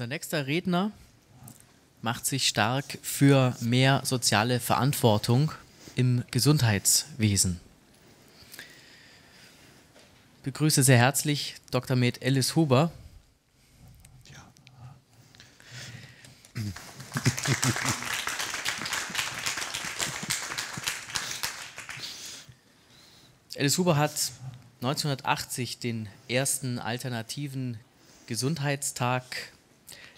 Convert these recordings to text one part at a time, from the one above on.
Unser nächster Redner macht sich stark für mehr soziale Verantwortung im Gesundheitswesen. Ich begrüße sehr herzlich Dr. Med Ellis Huber. Ja. Alice Huber hat 1980 den ersten alternativen Gesundheitstag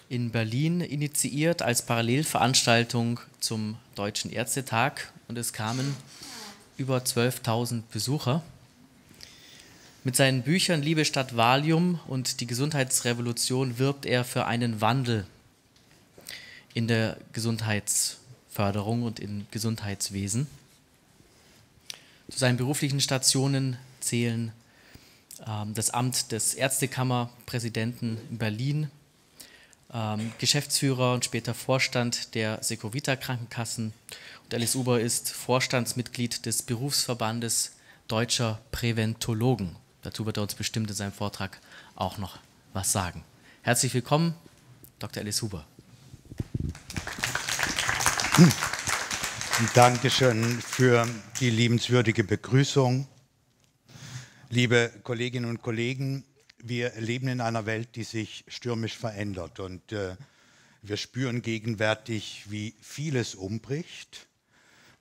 in Berlin initiiert als Parallelveranstaltung zum Deutschen Ärztetag und es kamen über 12.000 Besucher. Mit seinen Büchern Liebe statt Valium und die Gesundheitsrevolution wirbt er für einen Wandel in der Gesundheitsförderung und im Gesundheitswesen. Zu seinen beruflichen Stationen zählen äh, das Amt des Ärztekammerpräsidenten in Berlin, ähm, Geschäftsführer und später Vorstand der Secovita Krankenkassen. Und Alice Uber ist Vorstandsmitglied des Berufsverbandes Deutscher Präventologen. Dazu wird er uns bestimmt in seinem Vortrag auch noch was sagen. Herzlich willkommen, Dr. Alice Huber. Hm. Dankeschön für die liebenswürdige Begrüßung. Liebe Kolleginnen und Kollegen, wir leben in einer Welt, die sich stürmisch verändert und äh, wir spüren gegenwärtig, wie vieles umbricht.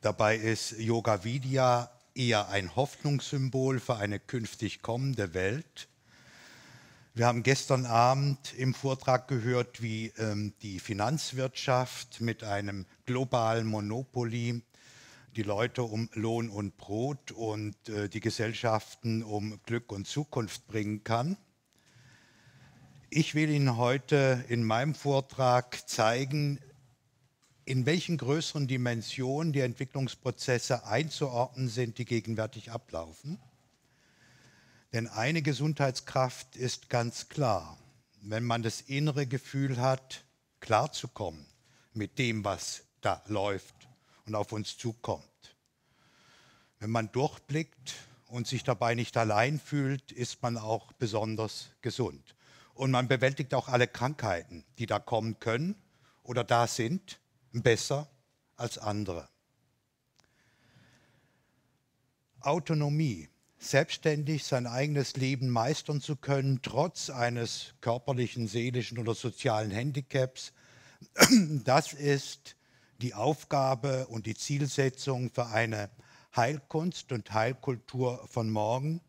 Dabei ist Yoga Vidya eher ein Hoffnungssymbol für eine künftig kommende Welt. Wir haben gestern Abend im Vortrag gehört, wie ähm, die Finanzwirtschaft mit einem globalen Monopoly die Leute um Lohn und Brot und äh, die Gesellschaften um Glück und Zukunft bringen kann. Ich will Ihnen heute in meinem Vortrag zeigen, in welchen größeren Dimensionen die Entwicklungsprozesse einzuordnen sind, die gegenwärtig ablaufen. Denn eine Gesundheitskraft ist ganz klar, wenn man das innere Gefühl hat, klarzukommen mit dem, was da läuft und auf uns zukommt. Wenn man durchblickt und sich dabei nicht allein fühlt, ist man auch besonders gesund und man bewältigt auch alle Krankheiten, die da kommen können oder da sind, besser als andere. Autonomie, selbstständig sein eigenes Leben meistern zu können, trotz eines körperlichen, seelischen oder sozialen Handicaps, das ist die Aufgabe und die Zielsetzung für eine Heilkunst und Heilkultur von morgen,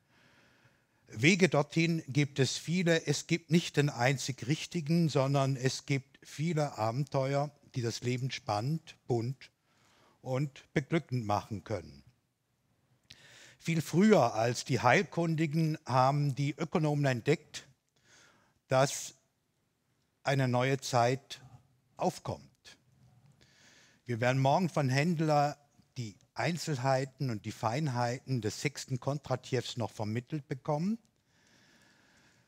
Wege dorthin gibt es viele. Es gibt nicht den einzig richtigen, sondern es gibt viele Abenteuer, die das Leben spannend, bunt und beglückend machen können. Viel früher als die Heilkundigen haben die Ökonomen entdeckt, dass eine neue Zeit aufkommt. Wir werden morgen von Händler Einzelheiten und die Feinheiten des sechsten Kontratiews noch vermittelt bekommen.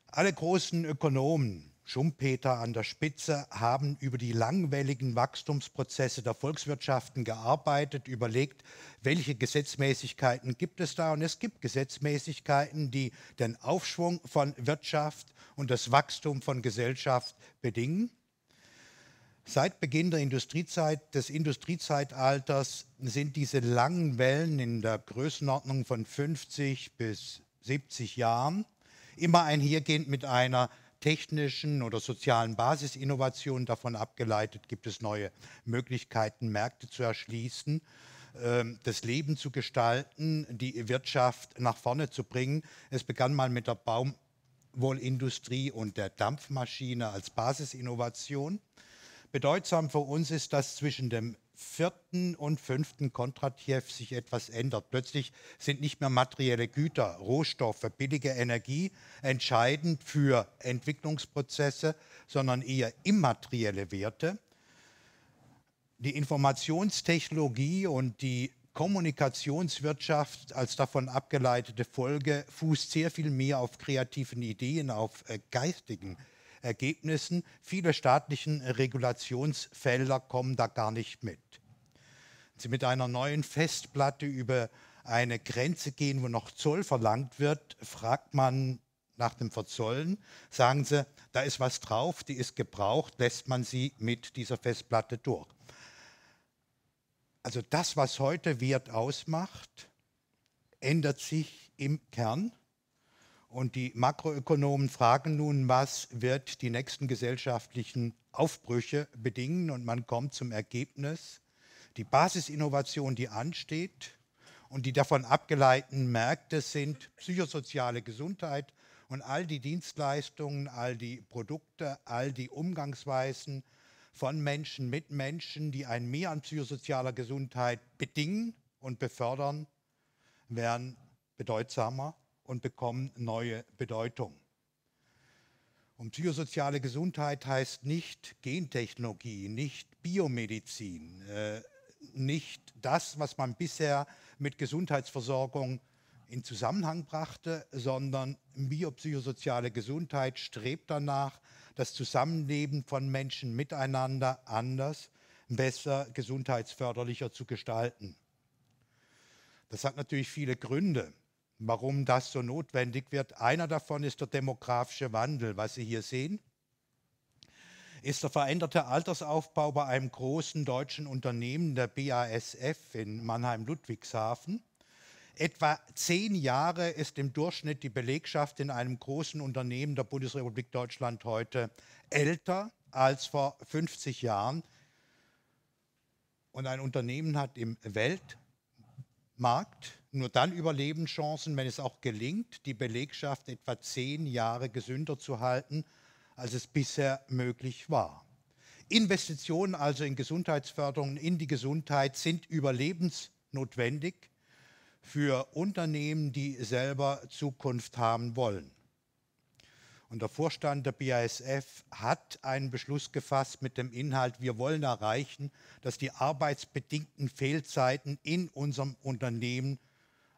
Alle großen Ökonomen, Schumpeter an der Spitze, haben über die langwelligen Wachstumsprozesse der Volkswirtschaften gearbeitet, überlegt, welche Gesetzmäßigkeiten gibt es da. Und es gibt Gesetzmäßigkeiten, die den Aufschwung von Wirtschaft und das Wachstum von Gesellschaft bedingen. Seit Beginn der Industriezeit, des Industriezeitalters sind diese langen Wellen in der Größenordnung von 50 bis 70 Jahren immer einhergehend mit einer technischen oder sozialen Basisinnovation davon abgeleitet, gibt es neue Möglichkeiten, Märkte zu erschließen, ähm, das Leben zu gestalten, die Wirtschaft nach vorne zu bringen. Es begann mal mit der Baumwollindustrie und der Dampfmaschine als Basisinnovation. Bedeutsam für uns ist, dass zwischen dem vierten und fünften Kontratjew sich etwas ändert. Plötzlich sind nicht mehr materielle Güter, Rohstoffe, billige Energie entscheidend für Entwicklungsprozesse, sondern eher immaterielle Werte. Die Informationstechnologie und die Kommunikationswirtschaft als davon abgeleitete Folge fußt sehr viel mehr auf kreativen Ideen, auf äh, geistigen Ideen Ergebnissen. Viele staatlichen Regulationsfelder kommen da gar nicht mit. Wenn Sie mit einer neuen Festplatte über eine Grenze gehen, wo noch Zoll verlangt wird, fragt man nach dem Verzollen, sagen sie, da ist was drauf, die ist gebraucht, lässt man sie mit dieser Festplatte durch. Also das, was heute Wert ausmacht, ändert sich im Kern und die Makroökonomen fragen nun, was wird die nächsten gesellschaftlichen Aufbrüche bedingen? Und man kommt zum Ergebnis, die Basisinnovation, die ansteht und die davon abgeleiteten Märkte sind psychosoziale Gesundheit und all die Dienstleistungen, all die Produkte, all die Umgangsweisen von Menschen mit Menschen, die ein Mehr an psychosozialer Gesundheit bedingen und befördern, werden bedeutsamer und bekommen neue Bedeutung. Und psychosoziale Gesundheit heißt nicht Gentechnologie, nicht Biomedizin, äh, nicht das, was man bisher mit Gesundheitsversorgung in Zusammenhang brachte, sondern biopsychosoziale Gesundheit strebt danach, das Zusammenleben von Menschen miteinander anders, besser, gesundheitsförderlicher zu gestalten. Das hat natürlich viele Gründe warum das so notwendig wird. Einer davon ist der demografische Wandel, was Sie hier sehen ist der veränderte Altersaufbau bei einem großen deutschen Unternehmen, der BASF in Mannheim-Ludwigshafen. Etwa zehn Jahre ist im Durchschnitt die Belegschaft in einem großen Unternehmen der Bundesrepublik Deutschland heute älter als vor 50 Jahren. Und ein Unternehmen hat im Weltmarkt nur dann Überlebenschancen, wenn es auch gelingt, die Belegschaft etwa zehn Jahre gesünder zu halten, als es bisher möglich war. Investitionen also in Gesundheitsförderung, in die Gesundheit sind überlebensnotwendig für Unternehmen, die selber Zukunft haben wollen. Und der Vorstand der BASF hat einen Beschluss gefasst mit dem Inhalt, wir wollen erreichen, dass die arbeitsbedingten Fehlzeiten in unserem Unternehmen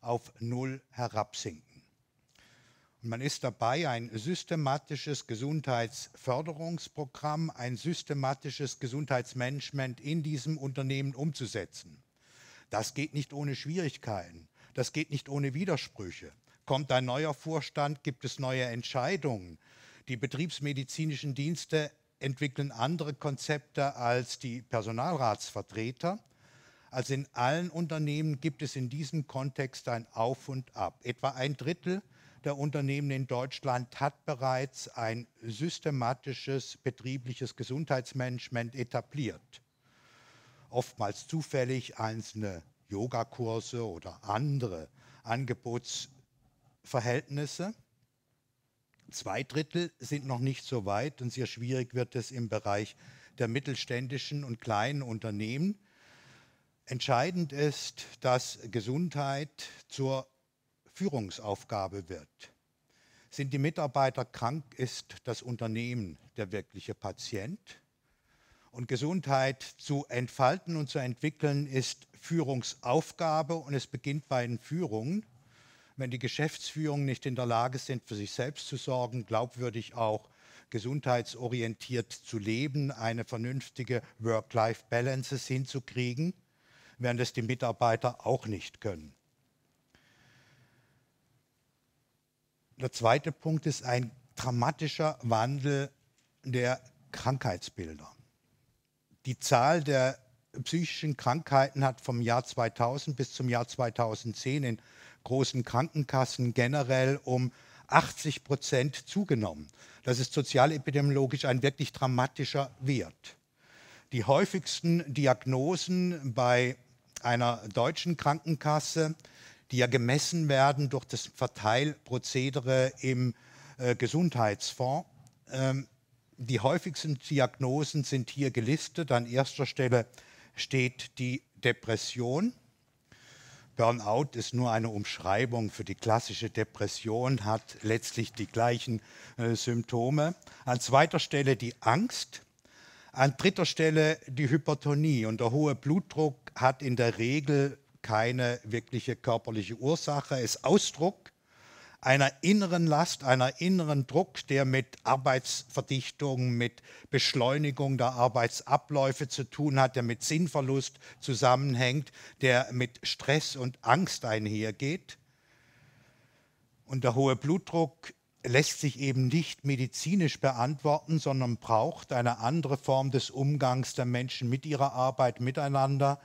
auf Null herabsinken. Und man ist dabei, ein systematisches Gesundheitsförderungsprogramm, ein systematisches Gesundheitsmanagement in diesem Unternehmen umzusetzen. Das geht nicht ohne Schwierigkeiten, das geht nicht ohne Widersprüche. Kommt ein neuer Vorstand, gibt es neue Entscheidungen. Die betriebsmedizinischen Dienste entwickeln andere Konzepte als die Personalratsvertreter. Also in allen Unternehmen gibt es in diesem Kontext ein Auf und Ab. Etwa ein Drittel der Unternehmen in Deutschland hat bereits ein systematisches betriebliches Gesundheitsmanagement etabliert. Oftmals zufällig einzelne Yogakurse oder andere Angebotsverhältnisse. Zwei Drittel sind noch nicht so weit und sehr schwierig wird es im Bereich der mittelständischen und kleinen Unternehmen Entscheidend ist, dass Gesundheit zur Führungsaufgabe wird. Sind die Mitarbeiter krank, ist das Unternehmen der wirkliche Patient. Und Gesundheit zu entfalten und zu entwickeln ist Führungsaufgabe und es beginnt bei den Führungen. Wenn die Geschäftsführungen nicht in der Lage sind, für sich selbst zu sorgen, glaubwürdig auch gesundheitsorientiert zu leben, eine vernünftige Work-Life-Balance hinzukriegen, während das die Mitarbeiter auch nicht können. Der zweite Punkt ist ein dramatischer Wandel der Krankheitsbilder. Die Zahl der psychischen Krankheiten hat vom Jahr 2000 bis zum Jahr 2010 in großen Krankenkassen generell um 80 Prozent zugenommen. Das ist sozialepidemiologisch ein wirklich dramatischer Wert. Die häufigsten Diagnosen bei einer deutschen Krankenkasse, die ja gemessen werden durch das Verteilprozedere im äh, Gesundheitsfonds. Ähm, die häufigsten Diagnosen sind hier gelistet. An erster Stelle steht die Depression. Burnout ist nur eine Umschreibung für die klassische Depression, hat letztlich die gleichen äh, Symptome. An zweiter Stelle die Angst. An dritter Stelle die Hypertonie und der hohe Blutdruck hat in der Regel keine wirkliche körperliche Ursache, ist Ausdruck einer inneren Last, einer inneren Druck, der mit Arbeitsverdichtung, mit Beschleunigung der Arbeitsabläufe zu tun hat, der mit Sinnverlust zusammenhängt, der mit Stress und Angst einhergeht. Und der hohe Blutdruck lässt sich eben nicht medizinisch beantworten, sondern braucht eine andere Form des Umgangs der Menschen mit ihrer Arbeit, miteinander.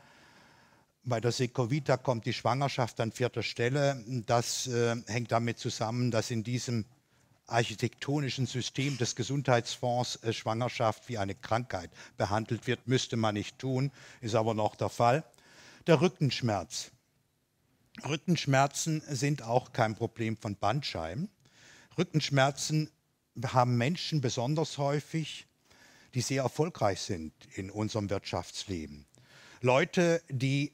Bei der Sekovita kommt die Schwangerschaft an vierter Stelle. Das äh, hängt damit zusammen, dass in diesem architektonischen System des Gesundheitsfonds äh, Schwangerschaft wie eine Krankheit behandelt wird. Müsste man nicht tun, ist aber noch der Fall. Der Rückenschmerz. Rückenschmerzen sind auch kein Problem von Bandscheiben Rückenschmerzen haben Menschen besonders häufig, die sehr erfolgreich sind in unserem Wirtschaftsleben. Leute, die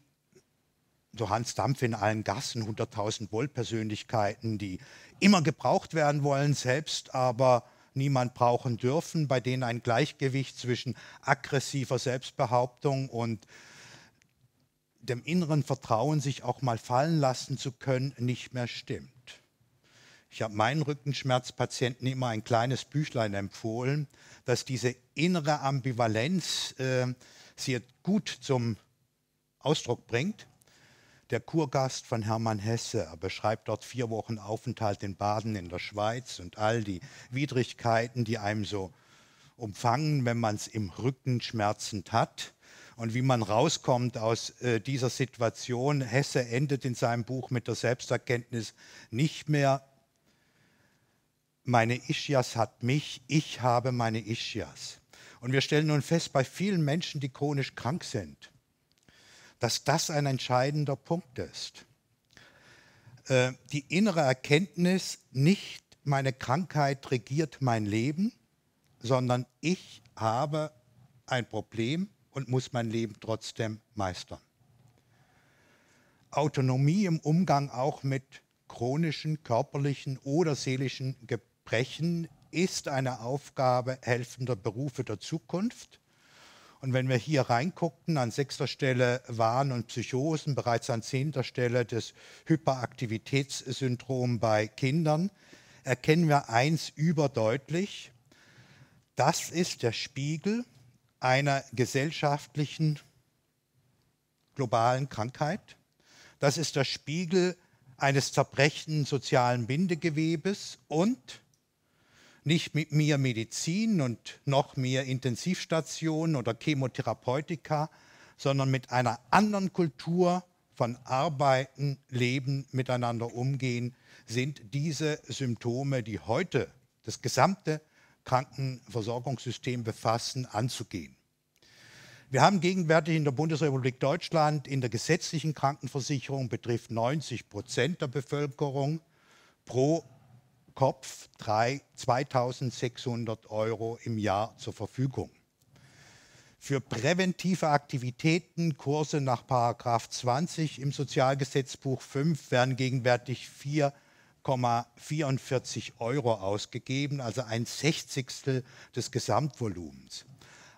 so Hans Dampf in allen Gassen, 100.000 Wohlpersönlichkeiten, die immer gebraucht werden wollen, selbst aber niemand brauchen dürfen, bei denen ein Gleichgewicht zwischen aggressiver Selbstbehauptung und dem inneren Vertrauen, sich auch mal fallen lassen zu können, nicht mehr stimmt. Ich habe meinen Rückenschmerzpatienten immer ein kleines Büchlein empfohlen, dass diese innere Ambivalenz äh, sie gut zum Ausdruck bringt. Der Kurgast von Hermann Hesse er beschreibt dort vier Wochen Aufenthalt in Baden in der Schweiz und all die Widrigkeiten, die einem so umfangen, wenn man es im Rücken schmerzend hat und wie man rauskommt aus äh, dieser Situation. Hesse endet in seinem Buch mit der Selbsterkenntnis, nicht mehr meine Ischias hat mich, ich habe meine Ischias. Und wir stellen nun fest, bei vielen Menschen, die chronisch krank sind, dass das ein entscheidender Punkt ist. Äh, die innere Erkenntnis, nicht meine Krankheit regiert mein Leben, sondern ich habe ein Problem und muss mein Leben trotzdem meistern. Autonomie im Umgang auch mit chronischen körperlichen oder seelischen Ge sprechen, ist eine Aufgabe helfender Berufe der Zukunft. Und wenn wir hier reingucken, an sechster Stelle Wahn und Psychosen, bereits an zehnter Stelle das Hyperaktivitätssyndrom bei Kindern, erkennen wir eins überdeutlich. Das ist der Spiegel einer gesellschaftlichen globalen Krankheit. Das ist der Spiegel eines zerbrechenden sozialen Bindegewebes und nicht mit mehr Medizin und noch mehr Intensivstationen oder Chemotherapeutika, sondern mit einer anderen Kultur von Arbeiten, Leben, miteinander umgehen, sind diese Symptome, die heute das gesamte Krankenversorgungssystem befassen, anzugehen. Wir haben gegenwärtig in der Bundesrepublik Deutschland in der gesetzlichen Krankenversicherung betrifft 90 Prozent der Bevölkerung pro Kopf 2600 Euro im Jahr zur Verfügung. Für präventive Aktivitäten, Kurse nach 20 im Sozialgesetzbuch 5 werden gegenwärtig 4,44 Euro ausgegeben, also ein Sechzigstel des Gesamtvolumens.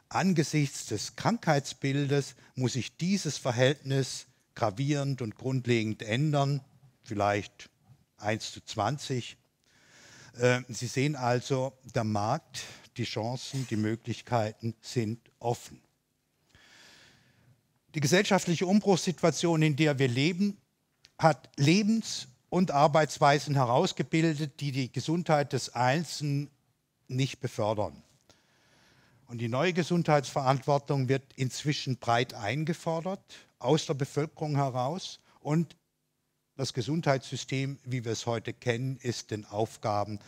Angesichts des Krankheitsbildes muss sich dieses Verhältnis gravierend und grundlegend ändern, vielleicht 1 zu 20 äh, Sie sehen also, der Markt, die Chancen, die Möglichkeiten sind offen. Die gesellschaftliche Umbruchssituation, in der wir leben, hat Lebens- und Arbeitsweisen herausgebildet, die die Gesundheit des Einzelnen nicht befördern. Und die neue Gesundheitsverantwortung wird inzwischen breit eingefordert, aus der Bevölkerung heraus und das Gesundheitssystem, wie wir es heute kennen, ist den Aufgaben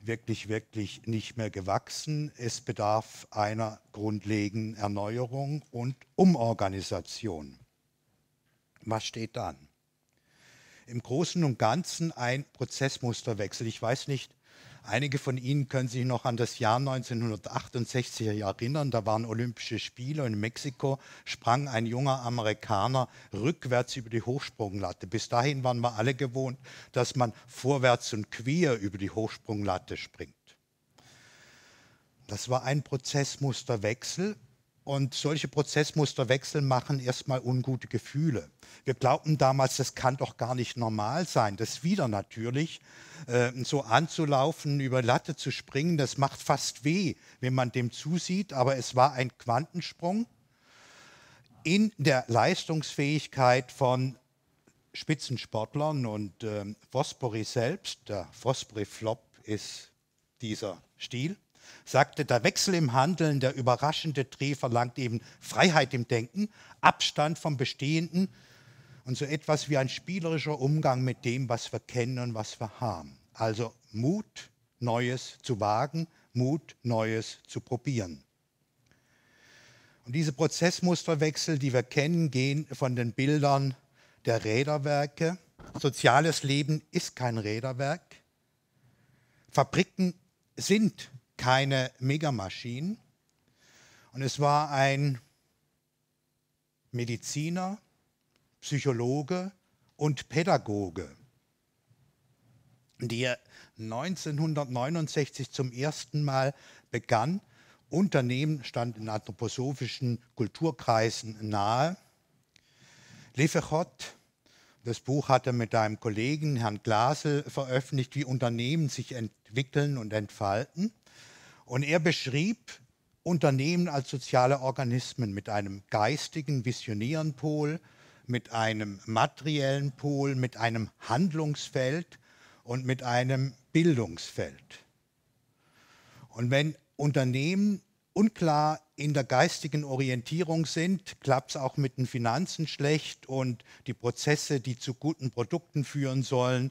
wirklich, wirklich nicht mehr gewachsen. Es bedarf einer grundlegenden Erneuerung und Umorganisation. Was steht dann? Im Großen und Ganzen ein Prozessmusterwechsel. Ich weiß nicht, Einige von Ihnen können sich noch an das Jahr 1968 erinnern. Da waren Olympische Spiele und in Mexiko sprang ein junger Amerikaner rückwärts über die Hochsprunglatte. Bis dahin waren wir alle gewohnt, dass man vorwärts und quer über die Hochsprunglatte springt. Das war ein Prozessmusterwechsel und solche Prozessmusterwechsel machen erstmal ungute Gefühle. Wir glaubten damals, das kann doch gar nicht normal sein. Das wieder natürlich, äh, so anzulaufen, über Latte zu springen, das macht fast weh, wenn man dem zusieht. Aber es war ein Quantensprung in der Leistungsfähigkeit von Spitzensportlern und äh, Vospori selbst. Der fosbury Flop ist dieser Stil sagte, der Wechsel im Handeln, der überraschende Dreh verlangt eben Freiheit im Denken, Abstand vom Bestehenden und so etwas wie ein spielerischer Umgang mit dem, was wir kennen und was wir haben. Also Mut, Neues zu wagen, Mut, Neues zu probieren. Und diese Prozessmusterwechsel, die wir kennen, gehen von den Bildern der Räderwerke. Soziales Leben ist kein Räderwerk. Fabriken sind keine Megamaschinen. Und es war ein Mediziner, Psychologe und Pädagoge, der 1969 zum ersten Mal begann, Unternehmen stand in anthroposophischen Kulturkreisen nahe. Lefechot, das Buch hat er mit einem Kollegen, Herrn Glasel, veröffentlicht, wie Unternehmen sich entwickeln und entfalten. Und er beschrieb Unternehmen als soziale Organismen mit einem geistigen, visionären Pol, mit einem materiellen Pol, mit einem Handlungsfeld und mit einem Bildungsfeld. Und wenn Unternehmen unklar in der geistigen Orientierung sind, klappt es auch mit den Finanzen schlecht und die Prozesse, die zu guten Produkten führen sollen,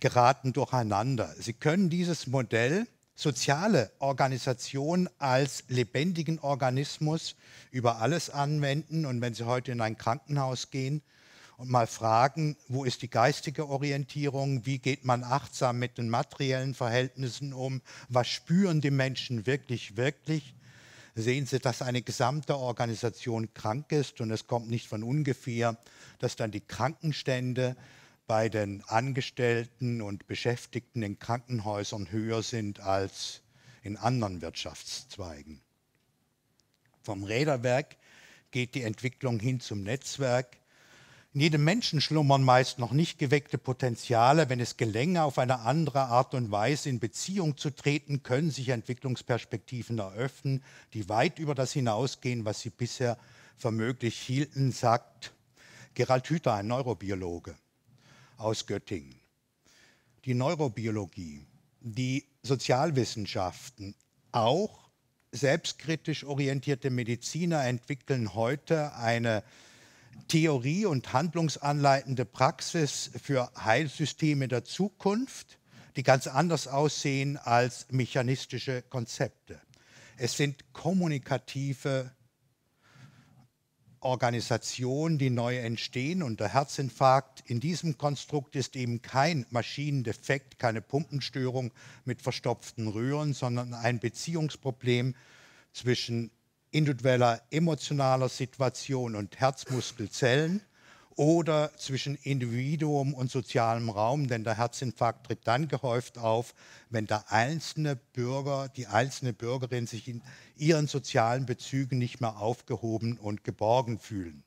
geraten durcheinander. Sie können dieses Modell soziale Organisation als lebendigen Organismus über alles anwenden. Und wenn Sie heute in ein Krankenhaus gehen und mal fragen, wo ist die geistige Orientierung, wie geht man achtsam mit den materiellen Verhältnissen um, was spüren die Menschen wirklich, wirklich, sehen Sie, dass eine gesamte Organisation krank ist. Und es kommt nicht von ungefähr, dass dann die Krankenstände, bei den Angestellten und Beschäftigten in Krankenhäusern höher sind als in anderen Wirtschaftszweigen. Vom Räderwerk geht die Entwicklung hin zum Netzwerk. In jedem Menschen schlummern meist noch nicht geweckte Potenziale. Wenn es gelänge, auf eine andere Art und Weise in Beziehung zu treten, können sich Entwicklungsperspektiven eröffnen, die weit über das hinausgehen, was sie bisher für möglich hielten, sagt Gerald Hüther, ein Neurobiologe aus Göttingen. Die Neurobiologie, die Sozialwissenschaften, auch selbstkritisch orientierte Mediziner entwickeln heute eine Theorie und handlungsanleitende Praxis für Heilsysteme der Zukunft, die ganz anders aussehen als mechanistische Konzepte. Es sind kommunikative Organisationen, die neu entstehen und der Herzinfarkt. In diesem Konstrukt ist eben kein Maschinendefekt, keine Pumpenstörung mit verstopften Röhren, sondern ein Beziehungsproblem zwischen individueller emotionaler Situation und Herzmuskelzellen oder zwischen Individuum und sozialem Raum, denn der Herzinfarkt tritt dann gehäuft auf, wenn der einzelne Bürger, die einzelne Bürgerin sich in ihren sozialen Bezügen nicht mehr aufgehoben und geborgen fühlen.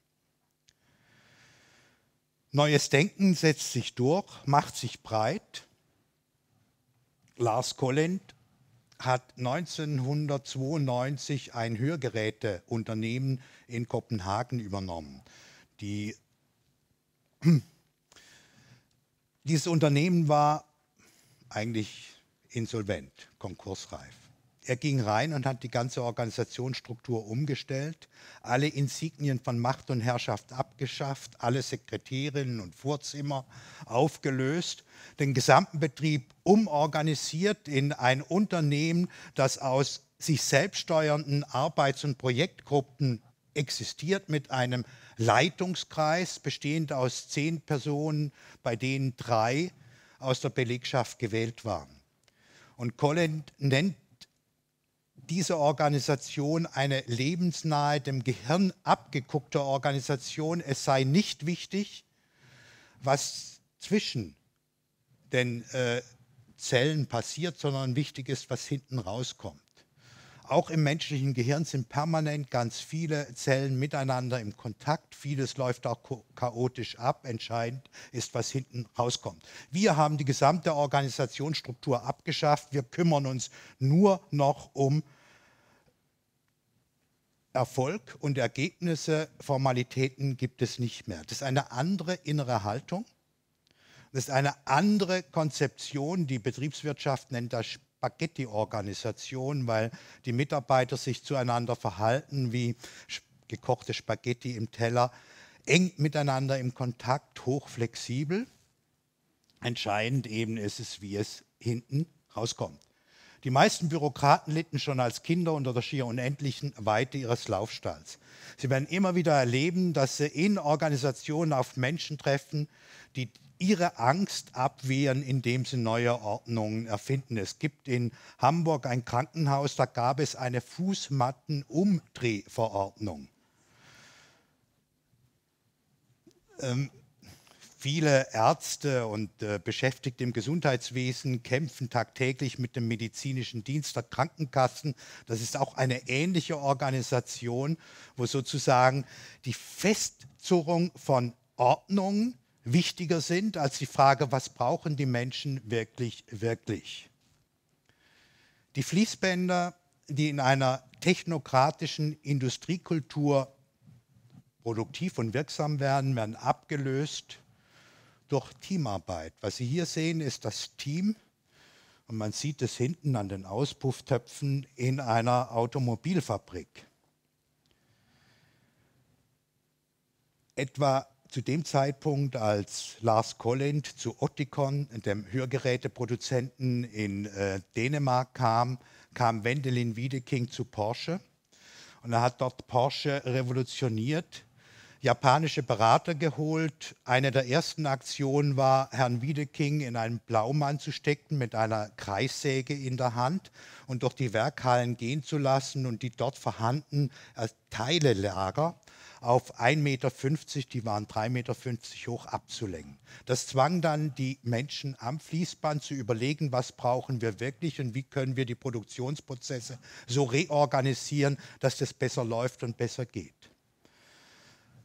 Neues Denken setzt sich durch, macht sich breit. Lars Collent hat 1992 ein Hörgeräteunternehmen in Kopenhagen übernommen. Die dieses Unternehmen war eigentlich insolvent, konkursreif. Er ging rein und hat die ganze Organisationsstruktur umgestellt, alle Insignien von Macht und Herrschaft abgeschafft, alle Sekretärinnen und Vorzimmer aufgelöst, den gesamten Betrieb umorganisiert in ein Unternehmen, das aus sich selbst steuernden Arbeits- und Projektgruppen existiert mit einem Leitungskreis, bestehend aus zehn Personen, bei denen drei aus der Belegschaft gewählt waren. Und Colin nennt diese Organisation eine lebensnahe, dem Gehirn abgeguckte Organisation. Es sei nicht wichtig, was zwischen den äh, Zellen passiert, sondern wichtig ist, was hinten rauskommt auch im menschlichen Gehirn sind permanent ganz viele Zellen miteinander im Kontakt. Vieles läuft auch chaotisch ab. Entscheidend ist, was hinten rauskommt. Wir haben die gesamte Organisationsstruktur abgeschafft. Wir kümmern uns nur noch um Erfolg und Ergebnisse. Formalitäten gibt es nicht mehr. Das ist eine andere innere Haltung. Das ist eine andere Konzeption. Die Betriebswirtschaft nennt das Spiel. Spaghetti-Organisation, weil die Mitarbeiter sich zueinander verhalten wie gekochte Spaghetti im Teller, eng miteinander im Kontakt, hochflexibel. Entscheidend eben ist es, wie es hinten rauskommt. Die meisten Bürokraten litten schon als Kinder unter der schier unendlichen Weite ihres Laufstalls. Sie werden immer wieder erleben, dass sie in Organisationen auf Menschen treffen, die ihre Angst abwehren, indem sie neue Ordnungen erfinden. Es gibt in Hamburg ein Krankenhaus, da gab es eine Fußmattenumdrehverordnung. Ähm, viele Ärzte und äh, Beschäftigte im Gesundheitswesen kämpfen tagtäglich mit dem medizinischen Dienst der Krankenkassen. Das ist auch eine ähnliche Organisation, wo sozusagen die Festzurrung von Ordnungen wichtiger sind als die Frage, was brauchen die Menschen wirklich, wirklich. Die Fließbänder, die in einer technokratischen Industriekultur produktiv und wirksam werden, werden abgelöst durch Teamarbeit. Was Sie hier sehen, ist das Team und man sieht es hinten an den Auspufftöpfen in einer Automobilfabrik. Etwa zu dem Zeitpunkt, als Lars Collint zu Otikon, dem Hörgeräteproduzenten in äh, Dänemark kam, kam Wendelin Wiedeking zu Porsche. Und er hat dort Porsche revolutioniert, japanische Berater geholt. Eine der ersten Aktionen war, Herrn Wiedeking in einen Blaumann zu stecken mit einer Kreissäge in der Hand und durch die Werkhallen gehen zu lassen und die dort vorhandenen Teilelager auf 1,50 Meter, die waren 3,50 Meter hoch, abzulenken. Das zwang dann die Menschen am Fließband zu überlegen, was brauchen wir wirklich und wie können wir die Produktionsprozesse so reorganisieren, dass das besser läuft und besser geht.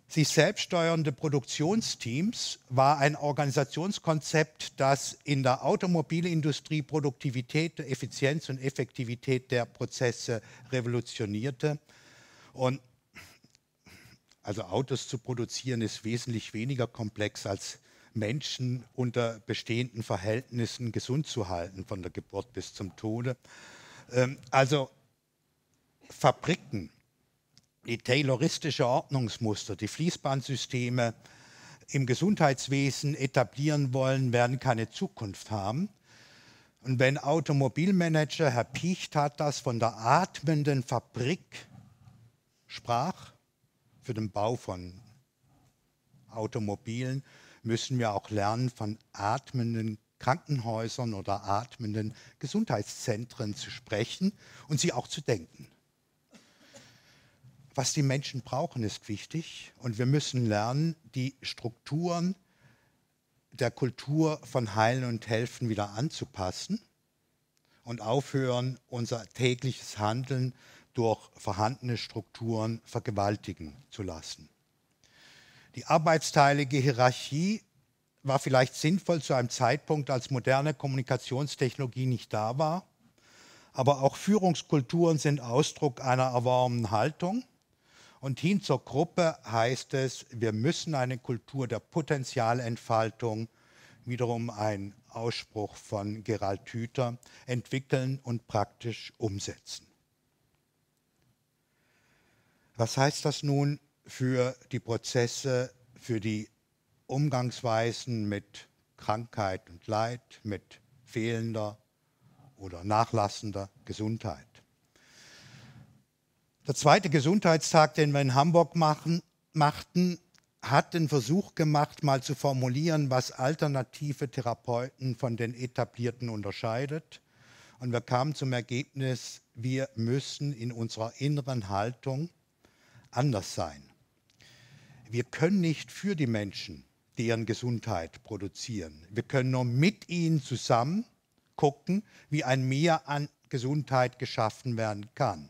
Sich selbststeuernde Produktionsteams war ein Organisationskonzept, das in der Automobilindustrie Produktivität, Effizienz und Effektivität der Prozesse revolutionierte. Und also Autos zu produzieren ist wesentlich weniger komplex als Menschen unter bestehenden Verhältnissen gesund zu halten, von der Geburt bis zum Tode. Ähm, also Fabriken, die tayloristische Ordnungsmuster, die Fließbandsysteme im Gesundheitswesen etablieren wollen, werden keine Zukunft haben. Und wenn Automobilmanager, Herr Piecht hat das von der atmenden Fabrik sprach, für den Bau von Automobilen müssen wir auch lernen, von atmenden Krankenhäusern oder atmenden Gesundheitszentren zu sprechen und sie auch zu denken. Was die Menschen brauchen, ist wichtig und wir müssen lernen, die Strukturen der Kultur von Heilen und Helfen wieder anzupassen und aufhören, unser tägliches Handeln durch vorhandene Strukturen vergewaltigen zu lassen. Die arbeitsteilige Hierarchie war vielleicht sinnvoll zu einem Zeitpunkt, als moderne Kommunikationstechnologie nicht da war, aber auch Führungskulturen sind Ausdruck einer erworbenen Haltung. Und hin zur Gruppe heißt es, wir müssen eine Kultur der Potenzialentfaltung, wiederum ein Ausspruch von Gerald Hüther, entwickeln und praktisch umsetzen. Was heißt das nun für die Prozesse, für die Umgangsweisen mit Krankheit und Leid, mit fehlender oder nachlassender Gesundheit? Der zweite Gesundheitstag, den wir in Hamburg machen, machten, hat den Versuch gemacht, mal zu formulieren, was alternative Therapeuten von den etablierten unterscheidet. Und wir kamen zum Ergebnis, wir müssen in unserer inneren Haltung anders sein. Wir können nicht für die Menschen deren Gesundheit produzieren. Wir können nur mit ihnen zusammen gucken, wie ein Mehr an Gesundheit geschaffen werden kann.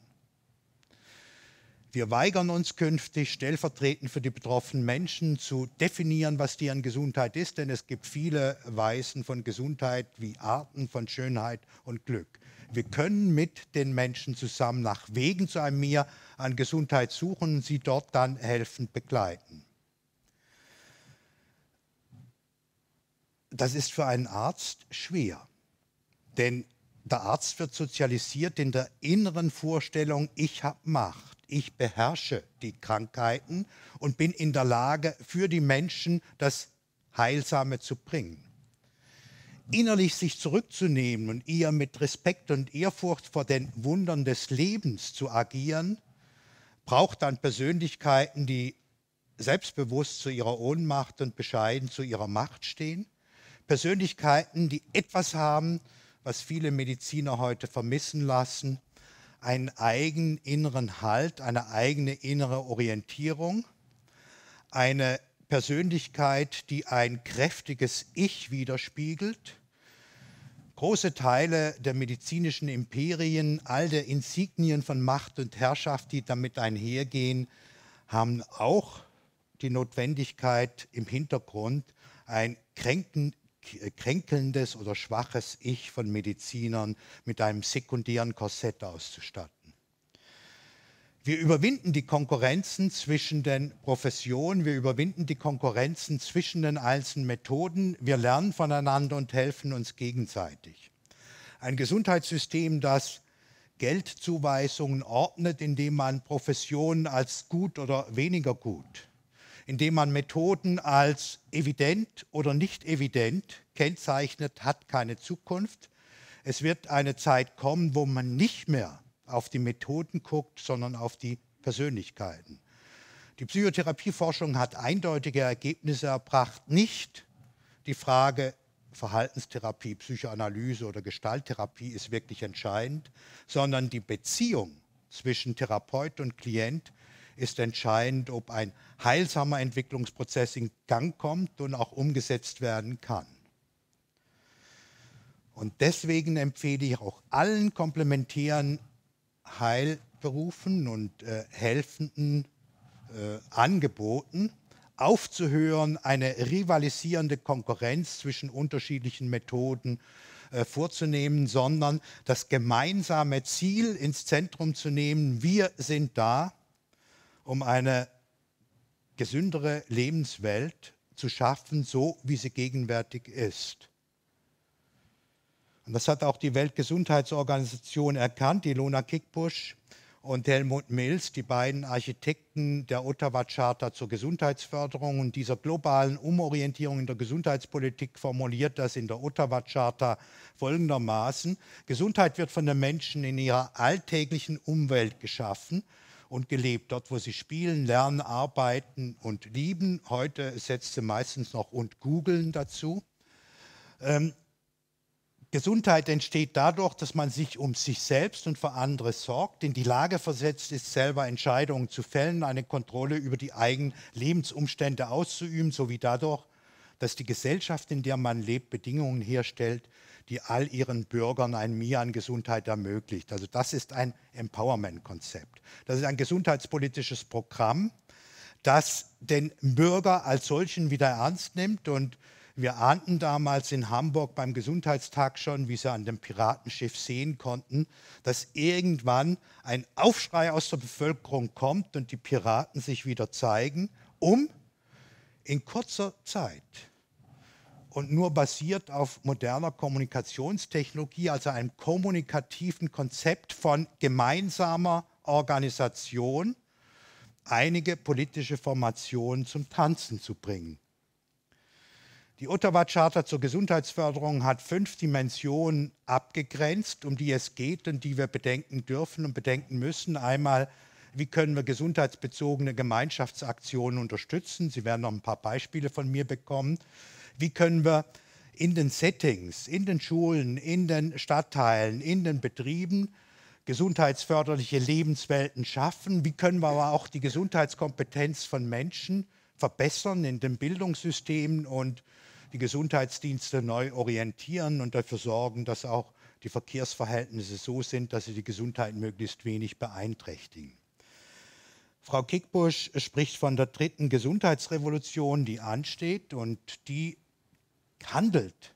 Wir weigern uns künftig, stellvertretend für die betroffenen Menschen zu definieren, was deren Gesundheit ist, denn es gibt viele Weisen von Gesundheit wie Arten von Schönheit und Glück. Wir können mit den Menschen zusammen nach Wegen zu einem Mir an Gesundheit suchen und sie dort dann helfend begleiten. Das ist für einen Arzt schwer, denn der Arzt wird sozialisiert in der inneren Vorstellung, ich habe Macht, ich beherrsche die Krankheiten und bin in der Lage, für die Menschen das Heilsame zu bringen innerlich sich zurückzunehmen und eher mit Respekt und Ehrfurcht vor den Wundern des Lebens zu agieren, braucht dann Persönlichkeiten, die selbstbewusst zu ihrer Ohnmacht und bescheiden zu ihrer Macht stehen. Persönlichkeiten, die etwas haben, was viele Mediziner heute vermissen lassen, einen eigenen inneren Halt, eine eigene innere Orientierung, eine Persönlichkeit, die ein kräftiges Ich widerspiegelt. Große Teile der medizinischen Imperien, all der Insignien von Macht und Herrschaft, die damit einhergehen, haben auch die Notwendigkeit im Hintergrund, ein kränken, kränkelndes oder schwaches Ich von Medizinern mit einem sekundären Korsett auszustatten. Wir überwinden die Konkurrenzen zwischen den Professionen, wir überwinden die Konkurrenzen zwischen den einzelnen Methoden, wir lernen voneinander und helfen uns gegenseitig. Ein Gesundheitssystem, das Geldzuweisungen ordnet, indem man Professionen als gut oder weniger gut, indem man Methoden als evident oder nicht evident kennzeichnet, hat keine Zukunft. Es wird eine Zeit kommen, wo man nicht mehr auf die Methoden guckt, sondern auf die Persönlichkeiten. Die Psychotherapieforschung hat eindeutige Ergebnisse erbracht, nicht die Frage, Verhaltenstherapie, Psychoanalyse oder Gestalttherapie ist wirklich entscheidend, sondern die Beziehung zwischen Therapeut und Klient ist entscheidend, ob ein heilsamer Entwicklungsprozess in Gang kommt und auch umgesetzt werden kann. Und deswegen empfehle ich auch allen komplementären Heilberufen und äh, Helfenden äh, angeboten, aufzuhören, eine rivalisierende Konkurrenz zwischen unterschiedlichen Methoden äh, vorzunehmen, sondern das gemeinsame Ziel ins Zentrum zu nehmen. Wir sind da, um eine gesündere Lebenswelt zu schaffen, so wie sie gegenwärtig ist. Und das hat auch die Weltgesundheitsorganisation erkannt, die Lona Kickbusch und Helmut Mills, die beiden Architekten der Ottawa Charta zur Gesundheitsförderung und dieser globalen Umorientierung in der Gesundheitspolitik, formuliert das in der Ottawa Charta folgendermaßen. Gesundheit wird von den Menschen in ihrer alltäglichen Umwelt geschaffen und gelebt, dort wo sie spielen, lernen, arbeiten und lieben. Heute setzt sie meistens noch und googeln dazu. Ähm, Gesundheit entsteht dadurch, dass man sich um sich selbst und für andere sorgt, in die Lage versetzt ist, selber Entscheidungen zu fällen, eine Kontrolle über die eigenen Lebensumstände auszuüben, sowie dadurch, dass die Gesellschaft, in der man lebt, Bedingungen herstellt, die all ihren Bürgern ein Mir an Gesundheit ermöglicht. Also das ist ein Empowerment-Konzept. Das ist ein gesundheitspolitisches Programm, das den Bürger als solchen wieder ernst nimmt und wir ahnten damals in Hamburg beim Gesundheitstag schon, wie Sie an dem Piratenschiff sehen konnten, dass irgendwann ein Aufschrei aus der Bevölkerung kommt und die Piraten sich wieder zeigen, um in kurzer Zeit und nur basiert auf moderner Kommunikationstechnologie, also einem kommunikativen Konzept von gemeinsamer Organisation, einige politische Formationen zum Tanzen zu bringen. Die Ottawa-Charta zur Gesundheitsförderung hat fünf Dimensionen abgegrenzt, um die es geht und die wir bedenken dürfen und bedenken müssen. Einmal, wie können wir gesundheitsbezogene Gemeinschaftsaktionen unterstützen? Sie werden noch ein paar Beispiele von mir bekommen. Wie können wir in den Settings, in den Schulen, in den Stadtteilen, in den Betrieben gesundheitsförderliche Lebenswelten schaffen? Wie können wir aber auch die Gesundheitskompetenz von Menschen verbessern in den Bildungssystemen und die Gesundheitsdienste neu orientieren und dafür sorgen, dass auch die Verkehrsverhältnisse so sind, dass sie die Gesundheit möglichst wenig beeinträchtigen. Frau Kickbusch spricht von der dritten Gesundheitsrevolution, die ansteht und die handelt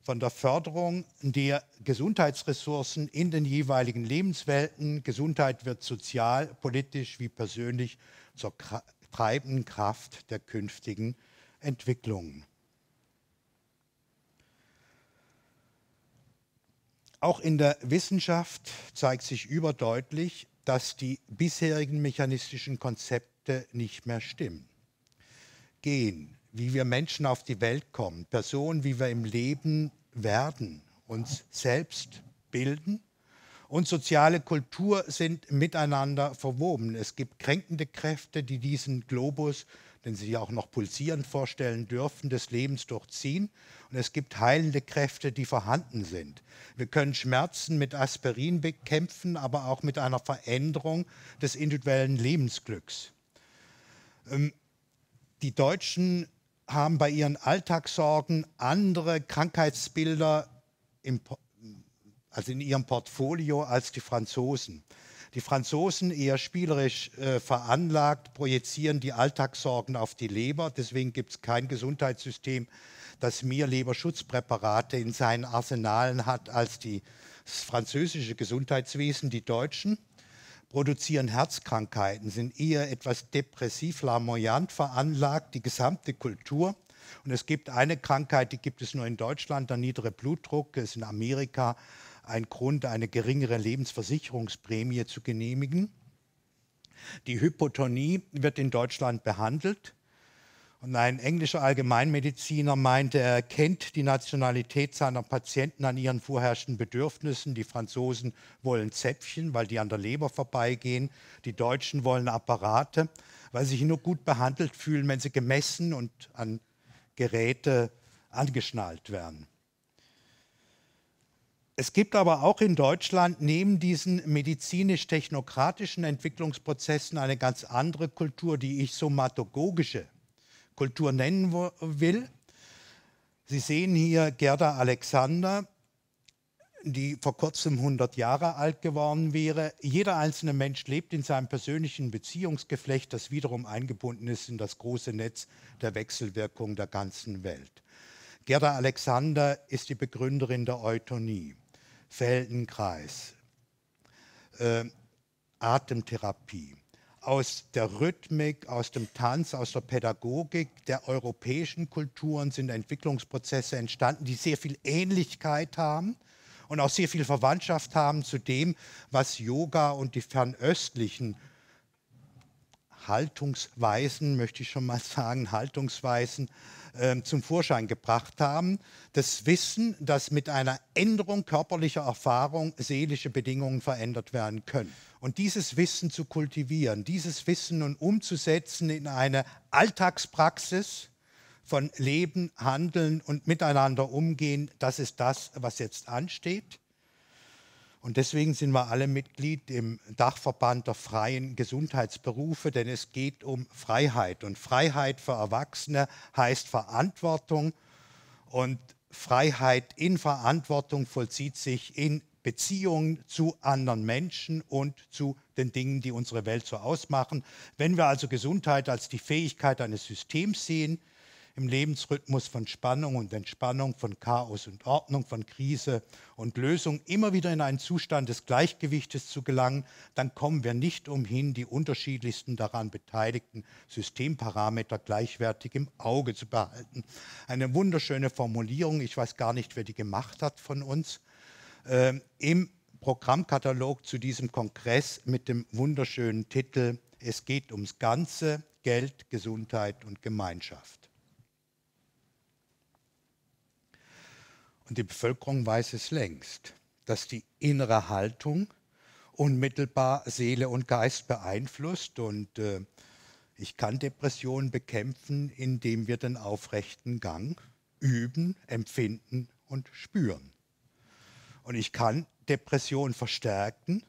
von der Förderung der Gesundheitsressourcen in den jeweiligen Lebenswelten. Gesundheit wird sozial, politisch wie persönlich zur Krankheit treibenden Kraft der künftigen Entwicklungen. Auch in der Wissenschaft zeigt sich überdeutlich, dass die bisherigen mechanistischen Konzepte nicht mehr stimmen. Gehen, wie wir Menschen auf die Welt kommen, Personen, wie wir im Leben werden, uns selbst bilden, und soziale Kultur sind miteinander verwoben. Es gibt kränkende Kräfte, die diesen Globus, den Sie ja auch noch pulsierend vorstellen dürfen, des Lebens durchziehen. Und es gibt heilende Kräfte, die vorhanden sind. Wir können Schmerzen mit Aspirin bekämpfen, aber auch mit einer Veränderung des individuellen Lebensglücks. Ähm, die Deutschen haben bei ihren Alltagssorgen andere Krankheitsbilder im also in ihrem Portfolio als die Franzosen. Die Franzosen, eher spielerisch äh, veranlagt, projizieren die Alltagssorgen auf die Leber. Deswegen gibt es kein Gesundheitssystem, das mehr Leberschutzpräparate in seinen Arsenalen hat als die, das französische Gesundheitswesen. Die Deutschen produzieren Herzkrankheiten, sind eher etwas depressiv, lamoyant veranlagt, die gesamte Kultur. Und es gibt eine Krankheit, die gibt es nur in Deutschland, der niedere Blutdruck, ist in Amerika ein Grund, eine geringere Lebensversicherungsprämie zu genehmigen. Die Hypotonie wird in Deutschland behandelt. Und ein englischer Allgemeinmediziner meinte, er kennt die Nationalität seiner Patienten an ihren vorherrschenden Bedürfnissen. Die Franzosen wollen Zäpfchen, weil die an der Leber vorbeigehen. Die Deutschen wollen Apparate, weil sie sich nur gut behandelt fühlen, wenn sie gemessen und an Geräte angeschnallt werden. Es gibt aber auch in Deutschland neben diesen medizinisch-technokratischen Entwicklungsprozessen eine ganz andere Kultur, die ich somatogogische Kultur nennen will. Sie sehen hier Gerda Alexander, die vor kurzem 100 Jahre alt geworden wäre. Jeder einzelne Mensch lebt in seinem persönlichen Beziehungsgeflecht, das wiederum eingebunden ist in das große Netz der Wechselwirkung der ganzen Welt. Gerda Alexander ist die Begründerin der Eutonie. Feldenkreis, äh, Atemtherapie, aus der Rhythmik, aus dem Tanz, aus der Pädagogik der europäischen Kulturen sind Entwicklungsprozesse entstanden, die sehr viel Ähnlichkeit haben und auch sehr viel Verwandtschaft haben zu dem, was Yoga und die fernöstlichen Haltungsweisen, möchte ich schon mal sagen, Haltungsweisen ähm, zum Vorschein gebracht haben, das Wissen, dass mit einer Änderung körperlicher Erfahrung seelische Bedingungen verändert werden können. Und dieses Wissen zu kultivieren, dieses Wissen nun umzusetzen in eine Alltagspraxis, von Leben, Handeln und miteinander umgehen, das ist das, was jetzt ansteht. Und deswegen sind wir alle Mitglied im Dachverband der freien Gesundheitsberufe, denn es geht um Freiheit. Und Freiheit für Erwachsene heißt Verantwortung. Und Freiheit in Verantwortung vollzieht sich in Beziehungen zu anderen Menschen und zu den Dingen, die unsere Welt so ausmachen. Wenn wir also Gesundheit als die Fähigkeit eines Systems sehen, im Lebensrhythmus von Spannung und Entspannung, von Chaos und Ordnung, von Krise und Lösung immer wieder in einen Zustand des Gleichgewichtes zu gelangen, dann kommen wir nicht umhin, die unterschiedlichsten daran beteiligten Systemparameter gleichwertig im Auge zu behalten. Eine wunderschöne Formulierung, ich weiß gar nicht, wer die gemacht hat von uns. Ähm, Im Programmkatalog zu diesem Kongress mit dem wunderschönen Titel Es geht ums Ganze, Geld, Gesundheit und Gemeinschaft. Und die Bevölkerung weiß es längst, dass die innere Haltung unmittelbar Seele und Geist beeinflusst. Und äh, ich kann Depressionen bekämpfen, indem wir den aufrechten Gang üben, empfinden und spüren. Und ich kann Depressionen verstärken,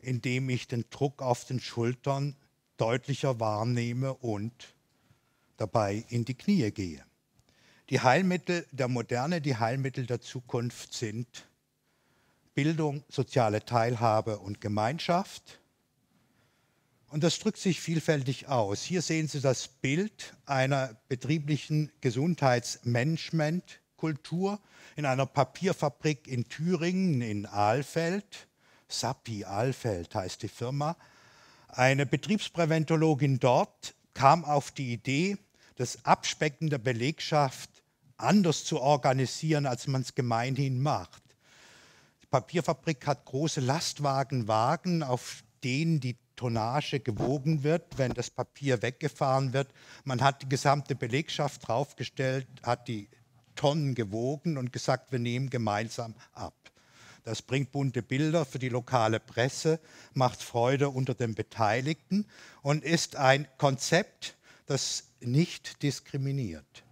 indem ich den Druck auf den Schultern deutlicher wahrnehme und dabei in die Knie gehe. Die Heilmittel der Moderne, die Heilmittel der Zukunft sind Bildung, soziale Teilhabe und Gemeinschaft. Und das drückt sich vielfältig aus. Hier sehen Sie das Bild einer betrieblichen Gesundheitsmanagementkultur in einer Papierfabrik in Thüringen, in Ahlfeld. Sappi Ahlfeld heißt die Firma. Eine Betriebspräventologin dort kam auf die Idee, das Abspecken der Belegschaft anders zu organisieren, als man es gemeinhin macht. Die Papierfabrik hat große Lastwagenwagen, auf denen die Tonnage gewogen wird, wenn das Papier weggefahren wird. Man hat die gesamte Belegschaft draufgestellt, hat die Tonnen gewogen und gesagt, wir nehmen gemeinsam ab. Das bringt bunte Bilder für die lokale Presse, macht Freude unter den Beteiligten und ist ein Konzept, das nicht diskriminiert.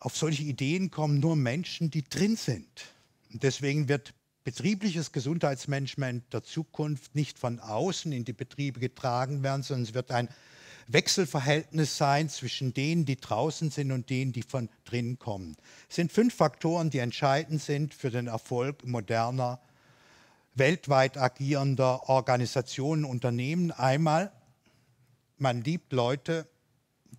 Auf solche Ideen kommen nur Menschen, die drin sind. Und deswegen wird betriebliches Gesundheitsmanagement der Zukunft nicht von außen in die Betriebe getragen werden, sondern es wird ein Wechselverhältnis sein zwischen denen, die draußen sind und denen, die von drinnen kommen. Es sind fünf Faktoren, die entscheidend sind für den Erfolg moderner, weltweit agierender Organisationen, Unternehmen. Einmal, man liebt Leute,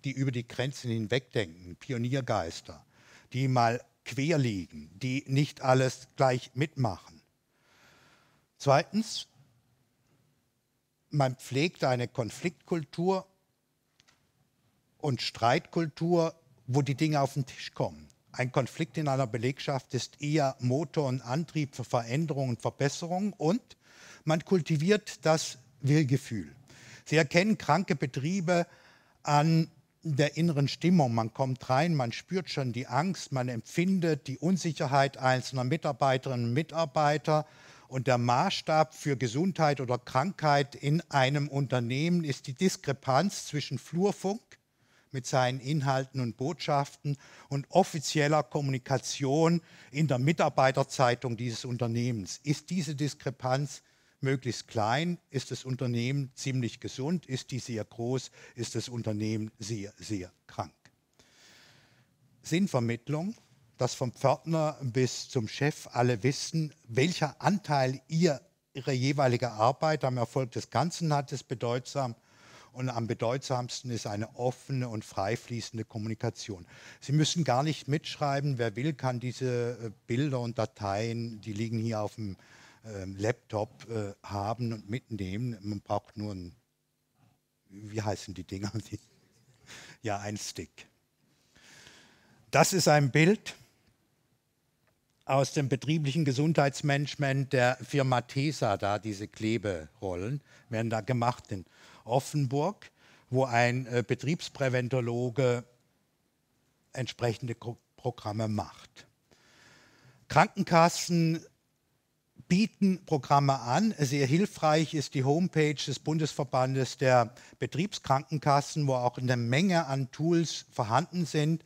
die über die Grenzen hinwegdenken, Pioniergeister, die mal quer liegen, die nicht alles gleich mitmachen. Zweitens, man pflegt eine Konfliktkultur und Streitkultur, wo die Dinge auf den Tisch kommen. Ein Konflikt in einer Belegschaft ist eher Motor und Antrieb für Veränderung und Verbesserung und man kultiviert das Willgefühl. Sie erkennen kranke Betriebe an der inneren Stimmung. Man kommt rein, man spürt schon die Angst, man empfindet die Unsicherheit einzelner Mitarbeiterinnen und Mitarbeiter. Und der Maßstab für Gesundheit oder Krankheit in einem Unternehmen ist die Diskrepanz zwischen Flurfunk mit seinen Inhalten und Botschaften und offizieller Kommunikation in der Mitarbeiterzeitung dieses Unternehmens. Ist diese Diskrepanz möglichst klein, ist das Unternehmen ziemlich gesund, ist die sehr groß, ist das Unternehmen sehr, sehr krank. Sinnvermittlung, dass vom Pförtner bis zum Chef alle wissen, welcher Anteil ihr, ihre jeweilige Arbeit am Erfolg des Ganzen hat, ist bedeutsam. Und am bedeutsamsten ist eine offene und frei fließende Kommunikation. Sie müssen gar nicht mitschreiben. Wer will, kann diese äh, Bilder und Dateien, die liegen hier auf dem äh, Laptop äh, haben und mitnehmen. Man braucht nur ein, wie heißen die Dinger? ja, ein Stick. Das ist ein Bild aus dem betrieblichen Gesundheitsmanagement der Firma TESA, da diese Kleberollen werden da gemacht in Offenburg, wo ein äh, Betriebspräventologe entsprechende Programme macht. Krankenkassen bieten Programme an. Sehr hilfreich ist die Homepage des Bundesverbandes der Betriebskrankenkassen, wo auch eine Menge an Tools vorhanden sind.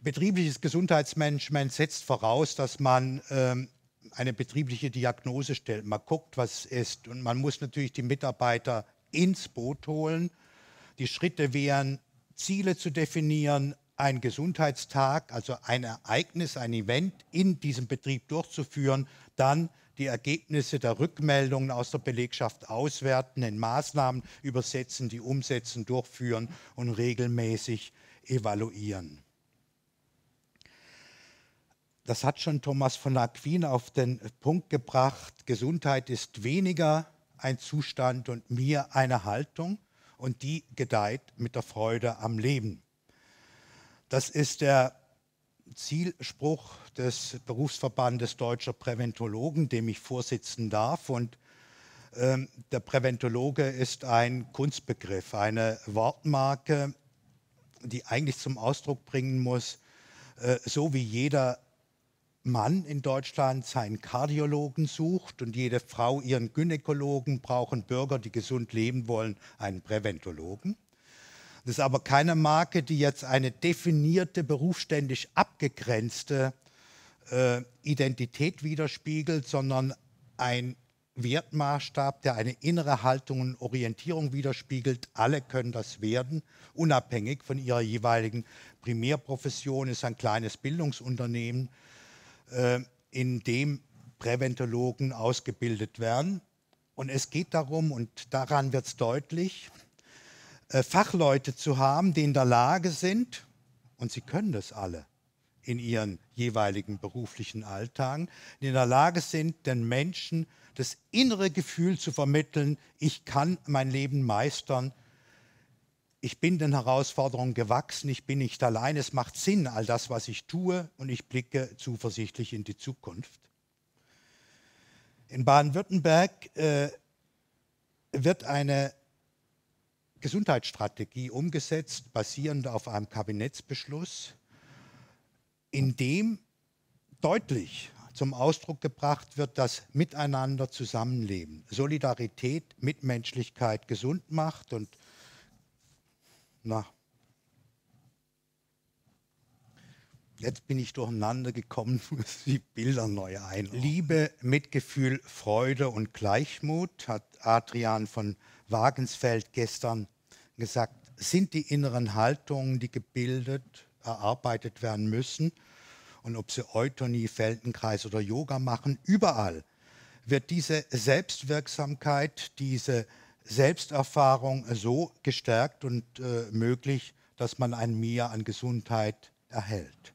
Betriebliches Gesundheitsmanagement setzt voraus, dass man ähm, eine betriebliche Diagnose stellt. Man guckt, was ist. Und man muss natürlich die Mitarbeiter ins Boot holen. Die Schritte wären, Ziele zu definieren, ein Gesundheitstag, also ein Ereignis, ein Event in diesem Betrieb durchzuführen, dann die Ergebnisse der Rückmeldungen aus der Belegschaft auswerten, in Maßnahmen übersetzen, die umsetzen, durchführen und regelmäßig evaluieren. Das hat schon Thomas von Aquin auf den Punkt gebracht, Gesundheit ist weniger ein Zustand und mehr eine Haltung und die gedeiht mit der Freude am Leben. Das ist der Zielspruch des Berufsverbandes Deutscher Präventologen, dem ich vorsitzen darf. Und ähm, der Präventologe ist ein Kunstbegriff, eine Wortmarke, die eigentlich zum Ausdruck bringen muss, äh, so wie jeder Mann in Deutschland seinen Kardiologen sucht und jede Frau ihren Gynäkologen, brauchen Bürger, die gesund leben wollen, einen Präventologen. Das ist aber keine Marke, die jetzt eine definierte, berufsständig abgegrenzte äh, Identität widerspiegelt, sondern ein Wertmaßstab, der eine innere Haltung und Orientierung widerspiegelt. Alle können das werden, unabhängig von ihrer jeweiligen Primärprofession. Es Ist ein kleines Bildungsunternehmen, äh, in dem Präventologen ausgebildet werden. Und es geht darum, und daran wird es deutlich, äh, Fachleute zu haben, die in der Lage sind, und sie können das alle in ihren jeweiligen beruflichen Alltagen, die in der Lage sind, den Menschen das innere Gefühl zu vermitteln, ich kann mein Leben meistern, ich bin den Herausforderungen gewachsen, ich bin nicht allein, es macht Sinn, all das, was ich tue, und ich blicke zuversichtlich in die Zukunft. In Baden-Württemberg äh, wird eine Gesundheitsstrategie umgesetzt, basierend auf einem Kabinettsbeschluss, in dem deutlich zum Ausdruck gebracht wird, dass Miteinander zusammenleben, Solidarität, Mitmenschlichkeit gesund macht und nach jetzt bin ich durcheinander gekommen, muss die Bilder neu ein. Oh. Liebe, Mitgefühl, Freude und Gleichmut, hat Adrian von Wagensfeld gestern gesagt, sind die inneren Haltungen, die gebildet, erarbeitet werden müssen. Und ob sie Eutonie, Feldenkreis oder Yoga machen, überall wird diese Selbstwirksamkeit, diese Selbsterfahrung so gestärkt und äh, möglich, dass man ein Mir an Gesundheit erhält.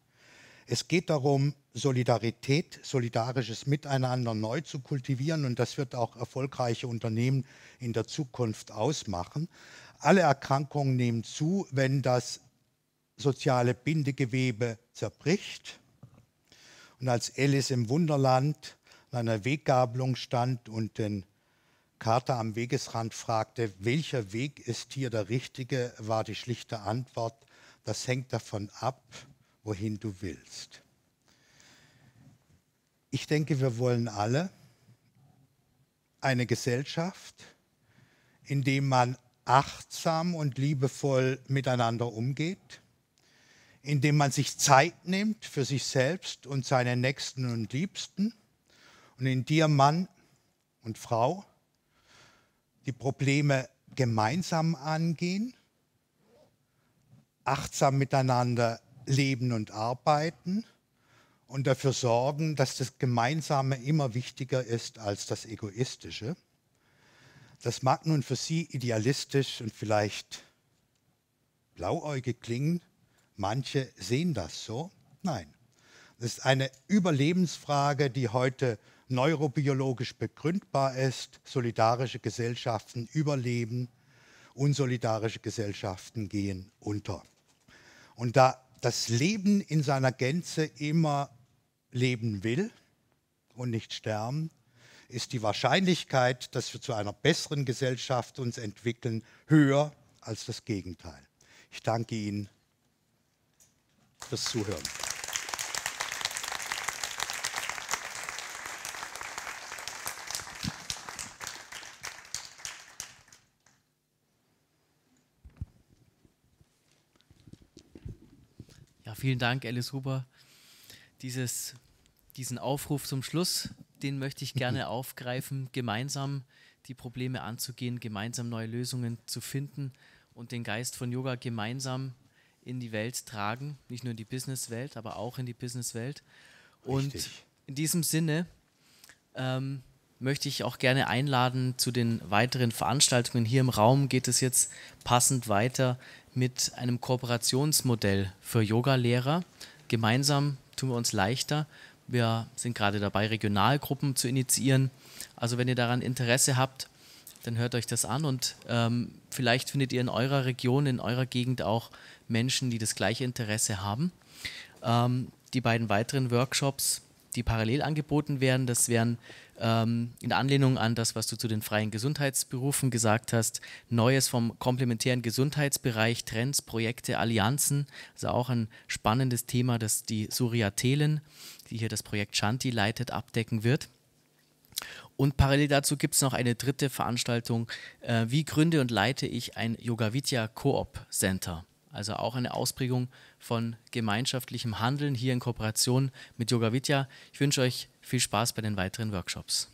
Es geht darum, Solidarität, solidarisches Miteinander neu zu kultivieren und das wird auch erfolgreiche Unternehmen in der Zukunft ausmachen. Alle Erkrankungen nehmen zu, wenn das soziale Bindegewebe zerbricht. Und als Alice im Wunderland an einer Weggabelung stand und den Kater am Wegesrand fragte, welcher Weg ist hier der richtige, war die schlichte Antwort, das hängt davon ab, wohin du willst. Ich denke, wir wollen alle eine Gesellschaft, in der man achtsam und liebevoll miteinander umgeht, in indem man sich Zeit nimmt für sich selbst und seine Nächsten und Liebsten und in der Mann und Frau die Probleme gemeinsam angehen, achtsam miteinander leben und arbeiten und dafür sorgen, dass das Gemeinsame immer wichtiger ist als das Egoistische. Das mag nun für Sie idealistisch und vielleicht blauäugig klingen, manche sehen das so. Nein, das ist eine Überlebensfrage, die heute neurobiologisch begründbar ist. Solidarische Gesellschaften überleben, unsolidarische Gesellschaften gehen unter. Und da das Leben in seiner Gänze immer leben will und nicht sterben, ist die Wahrscheinlichkeit, dass wir zu einer besseren Gesellschaft uns entwickeln, höher als das Gegenteil. Ich danke Ihnen fürs Zuhören. vielen Dank, Alice Huber. Dieses, diesen Aufruf zum Schluss, den möchte ich gerne aufgreifen, gemeinsam die Probleme anzugehen, gemeinsam neue Lösungen zu finden und den Geist von Yoga gemeinsam in die Welt tragen, nicht nur in die Businesswelt, aber auch in die Businesswelt. Und in diesem Sinne ähm, möchte ich auch gerne einladen zu den weiteren Veranstaltungen. Hier im Raum geht es jetzt passend weiter mit einem Kooperationsmodell für Yogalehrer. Gemeinsam tun wir uns leichter. Wir sind gerade dabei, Regionalgruppen zu initiieren. Also wenn ihr daran Interesse habt, dann hört euch das an und ähm, vielleicht findet ihr in eurer Region, in eurer Gegend auch Menschen, die das gleiche Interesse haben. Ähm, die beiden weiteren Workshops, die parallel angeboten werden, das wären ähm, in Anlehnung an das, was du zu den freien Gesundheitsberufen gesagt hast, Neues vom komplementären Gesundheitsbereich, Trends, Projekte, Allianzen. Also auch ein spannendes Thema, das die Surya Thelen, die hier das Projekt Shanti leitet, abdecken wird. Und parallel dazu gibt es noch eine dritte Veranstaltung. Äh, wie gründe und leite ich ein Yogavidya Vidya Center? Also auch eine Ausprägung von gemeinschaftlichem Handeln hier in Kooperation mit Yoga Vidya. Ich wünsche euch viel Spaß bei den weiteren Workshops.